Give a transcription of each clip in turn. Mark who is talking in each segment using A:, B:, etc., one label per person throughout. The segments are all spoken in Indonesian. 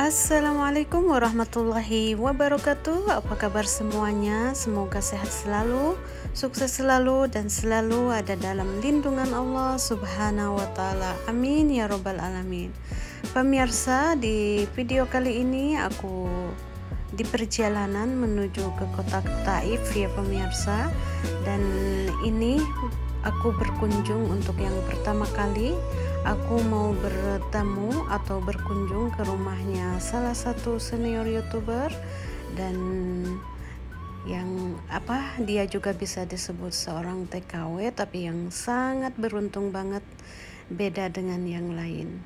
A: Assalamualaikum warahmatullahi wabarakatuh. Apa kabar semuanya? Semoga sehat selalu, sukses selalu dan selalu ada dalam lindungan Allah Subhanahu wa taala. Amin ya robbal alamin. Pemirsa, di video kali ini aku di perjalanan menuju ke kota Taif ya pemirsa dan ini aku berkunjung untuk yang pertama kali Aku mau bertemu atau berkunjung ke rumahnya salah satu senior youtuber dan yang apa dia juga bisa disebut seorang TKW tapi yang sangat beruntung banget beda dengan yang lain.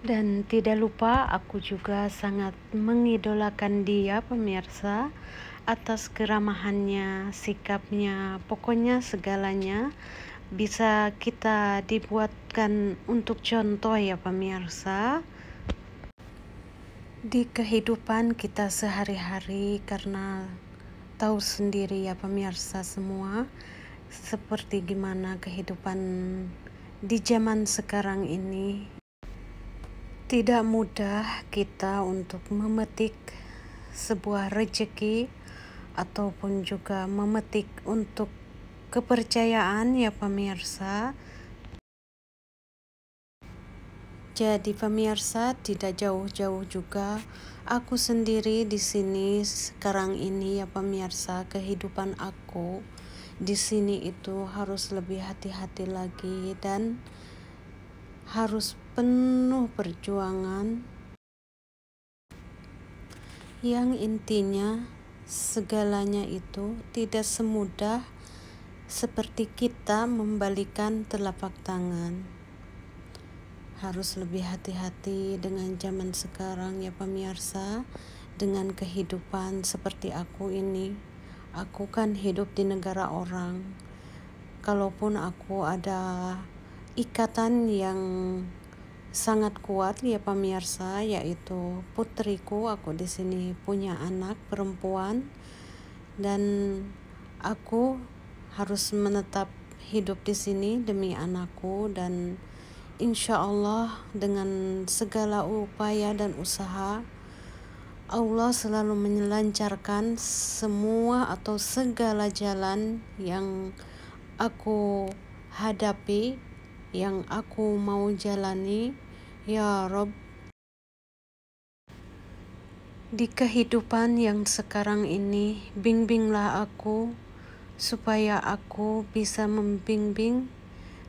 A: Dan tidak lupa aku juga sangat mengidolakan dia pemirsa atas keramahannya, sikapnya, pokoknya segalanya bisa kita dibuatkan untuk contoh ya pemirsa di kehidupan kita sehari-hari karena tahu sendiri ya pemirsa semua seperti gimana kehidupan di zaman sekarang ini tidak mudah kita untuk memetik sebuah rejeki ataupun juga memetik untuk kepercayaan ya pemirsa. Jadi pemirsa tidak jauh-jauh juga aku sendiri di sini sekarang ini ya pemirsa kehidupan aku di sini itu harus lebih hati-hati lagi dan harus penuh perjuangan yang intinya segalanya itu tidak semudah seperti kita membalikan telapak tangan. Harus lebih hati-hati dengan zaman sekarang ya pemirsa, dengan kehidupan seperti aku ini. Aku kan hidup di negara orang. Kalaupun aku ada ikatan yang sangat kuat ya pemirsa, yaitu putriku aku di sini punya anak perempuan dan aku harus menetap hidup di sini demi anakku dan insya Allah dengan segala upaya dan usaha Allah selalu menyelancarkan semua atau segala jalan yang aku hadapi yang aku mau jalani ya Rob di kehidupan yang sekarang ini bimbinglah aku supaya aku bisa membimbing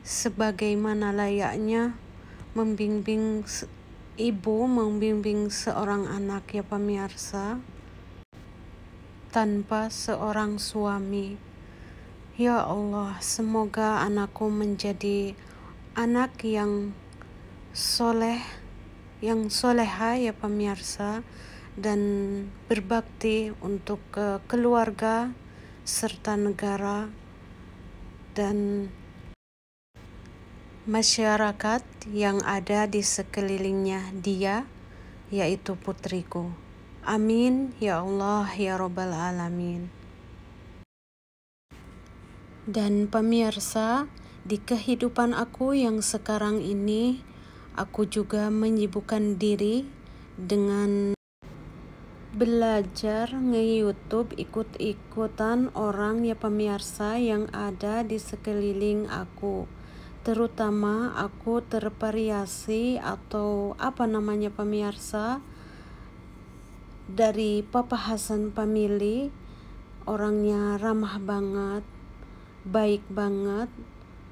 A: sebagaimana layaknya membimbing ibu membimbing seorang anak ya pemirsa tanpa seorang suami ya Allah semoga anakku menjadi anak yang soleh yang soleha ya pemirsa dan berbakti untuk keluarga serta negara dan masyarakat yang ada di sekelilingnya dia, yaitu putriku. Amin, ya Allah, ya Rabbal Alamin. Dan pemirsa, di kehidupan aku yang sekarang ini, aku juga menyibukkan diri dengan belajar nge-youtube ikut-ikutan orang ya pemirsa yang ada di sekeliling aku terutama aku tervariasi atau apa namanya pemirsa dari Papa Hasan Pamili orangnya ramah banget baik banget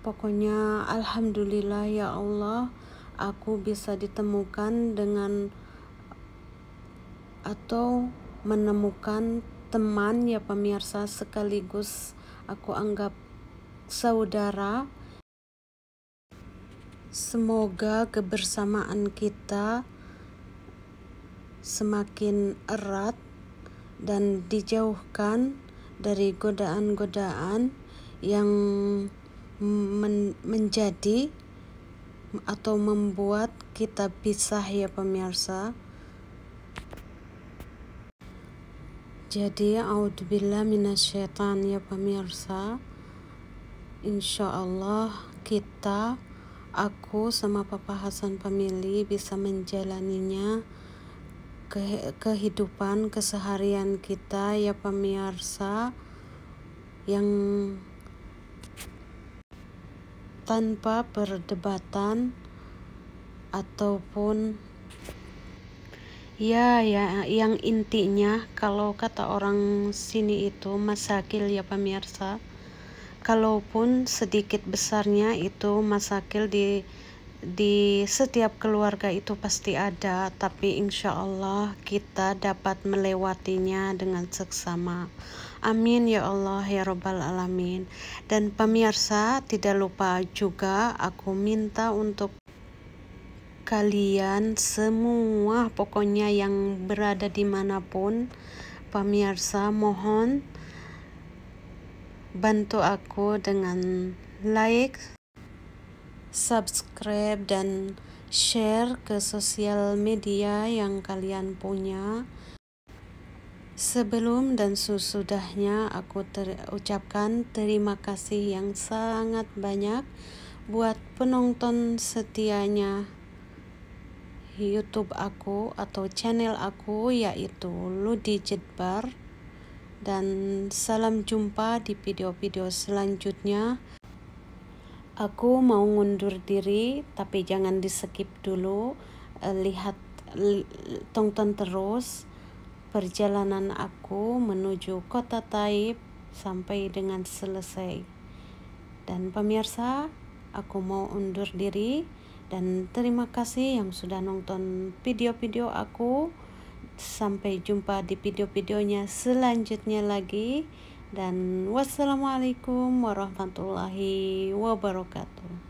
A: pokoknya alhamdulillah ya Allah aku bisa ditemukan dengan atau menemukan teman ya pemirsa sekaligus aku anggap saudara. Semoga kebersamaan kita semakin erat dan dijauhkan dari godaan-godaan yang men menjadi atau membuat kita pisah ya pemirsa. Jadi, audzubillah minasyaitan ya pemirsa. Insya Allah kita, aku sama Papa Hasan Pemilih bisa menjalaninya ke kehidupan keseharian kita ya pemirsa yang tanpa perdebatan ataupun Ya, ya, yang intinya kalau kata orang sini itu masakil ya pemirsa. Kalaupun sedikit besarnya itu masakil di di setiap keluarga itu pasti ada, tapi insya Allah kita dapat melewatinya dengan seksama. Amin ya Allah ya Robbal Alamin. Dan pemirsa tidak lupa juga aku minta untuk kalian semua pokoknya yang berada dimanapun pemirsa mohon bantu aku dengan like subscribe dan share ke sosial media yang kalian punya Sebelum dan sesudahnya aku ter ucapkan terima kasih yang sangat banyak buat penonton setianya YouTube aku atau channel aku yaitu Ludi Jedbar dan salam jumpa di video-video selanjutnya. Aku mau ngundur diri tapi jangan di skip dulu. Eh, lihat tonton terus perjalanan aku menuju kota Taib sampai dengan selesai. Dan pemirsa, aku mau undur diri. Dan terima kasih yang sudah nonton video-video aku. Sampai jumpa di video-videonya selanjutnya lagi. Dan wassalamualaikum warahmatullahi wabarakatuh.